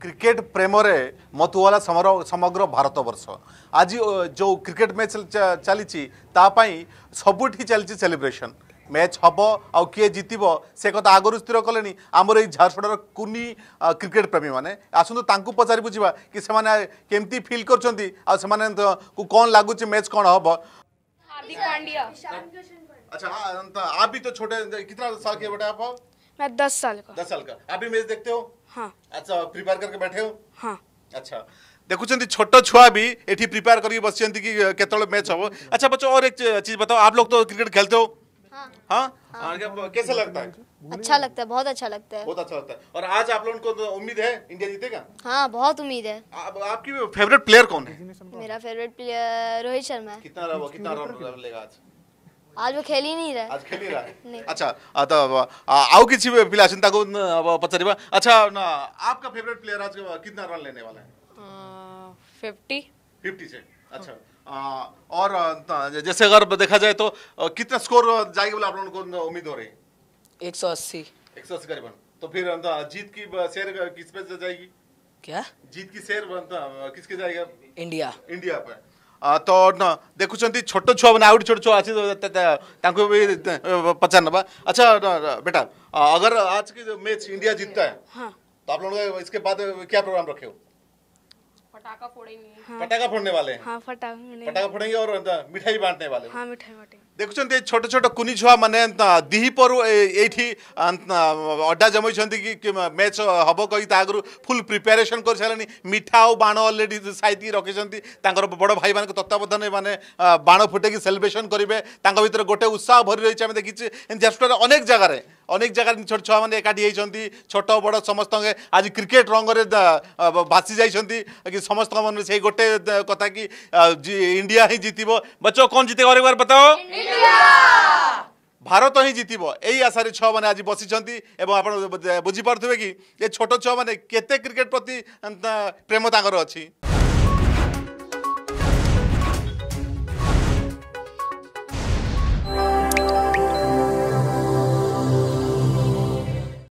Cricket ପ୍ରେମରେ ମତୁଆଲା ସମଗ୍ର ଭାରତବର୍ଷ ଆଜି ଯେଉଁ କ୍ରିକେଟ୍ ମ୍ୟାଚ୍ ଚାଲିଛି ତା ପାଇଁ ସବୁଠି ଚାଲିଛି ସେଲିବ୍ରେସନ୍ ମ୍ୟାଚ୍ ହେବ ଆଉ କିଏ ଜିତିବ ସେ କଥା ଆଗରୁ ସ୍ଥିର କଲେଣି ଆମର ଏଇ ଝାରସୁଗୁଡ଼ାର କୁନି କ୍ରିକେଟ୍ ପ୍ରେମୀମାନେ ଆସନ୍ତୁ ତାଙ୍କୁ ପଚାରି ବୁଝିବା କି ସେମାନେ କେମିତି ଫିଲ୍ କରୁଛନ୍ତି ଆଉ ସେମାନଙ୍କୁ କ'ଣ ଲାଗୁଛି ମ୍ୟାଚ୍ କ'ଣ ହେବ अच्छा आप भी तो छोटे कितना साल के बेटा आप मैं दस साल का दस साल का आप भी मैच देखते हो हाँ अच्छा प्रिपेयर करके बैठे हो हाँ अच्छा देखुंत छोट छुआ भी प्रिपेयर करके बस मैच हम अच्छा बच्चों और एक चीज बताओ आप लोग तो क्रिकेट खेलते हो हाँ, हाँ? हाँ। कैसा लगता है अच्छा लगता है बहुत अच्छा लगता है बहुत अच्छा लगता है और आज आप लोगों को तो उम्मीद है इंडिया जीतेगा हाँ बहुत उम्मीद है आपकी फेवरेट प्लेयर कौन है मेरा फेवरेट प्लेयर रोहित शर्मा है कितना कितना रन लेगा आज आज वो खेली नहीं रहा आज खेल ही नहीं अच्छा तो आओ किसी पिला चिंता को अब पचारे अच्छा ना आपका फेवरेट प्लेयर आज कितना रन लेने वाला है फिफ्टी फिफ्टी से अच्छा आ, और जैसे अगर देखा जाए तो कितना स्कोर जाएगी बोला आप लोगों को उम्मीद हो रही है एक सौ अस्सी एक सौ अस्सी करीबन तो फिर जीत की शेयर किस पे जाएगी क्या जीत की शेयर किसके जाएगा इंडिया इंडिया पर तो देखुं छोट छुआ मैंने ଗୋଟେ छोट छुआ ଅଛି भी पचार ना अच्छा बेटा अगर आज की जो मैच इंडिया जीतता है हाँ। तो आप लोग इसके बाद क्या प्रोग्राम रखे हो फटाका फोड़ेंगे हाँ। फोड़ने वाले हैं हाँ, फोड़ेंगे और मिठाई बांटने वाले हाँ मिठाई बांटेंगे দেখুছেন এই ছোট ছোট কুনি ছুয়া মানে দিহিপরু এইটি অড্ডা জমাইছেন কি ম্যাচ হব কই তা আগর ফুল প্রিপারেসন করে সারে মিঠা আও বাণ অলরেডি সাইতি রকিছেন তাঁর বড় ভাই মান তত্ত্বাবধানে মানে বাণ ফুটেকি সেলিব্রেসন করবে তাঁর ভিতরে গোটে উৎসাহ ভরি রয়েছে আমি দেখিছি ঝারসুগুড়ার অনেক জায়গায় অনেক জায়গায় ছোট ছুয়া মানে একাঠি হয়েছেন ছোট বড় সমস্ত আজ ক্রিকেট রঙরে ভাসি যাই कि समस्त मन से गोटे कथा कि इंडिया ही जीतब बच्चों कौन जीतेगा और एक बार बताओ ଭାରତ ହିଁ ଜିତିବ ଏଇ ଆଶାରେ ଛୁଆମାନେ ଆଜି ବସିଛନ୍ତି ଏବଂ ଆପଣ ବୁଝିପାରୁଥିବେ କି ଏ ଛୋଟ ଛୁଆମାନେ କେତେ କ୍ରିକେଟ୍ ପ୍ରତି ପ୍ରେମ ତାଙ୍କର ଅଛି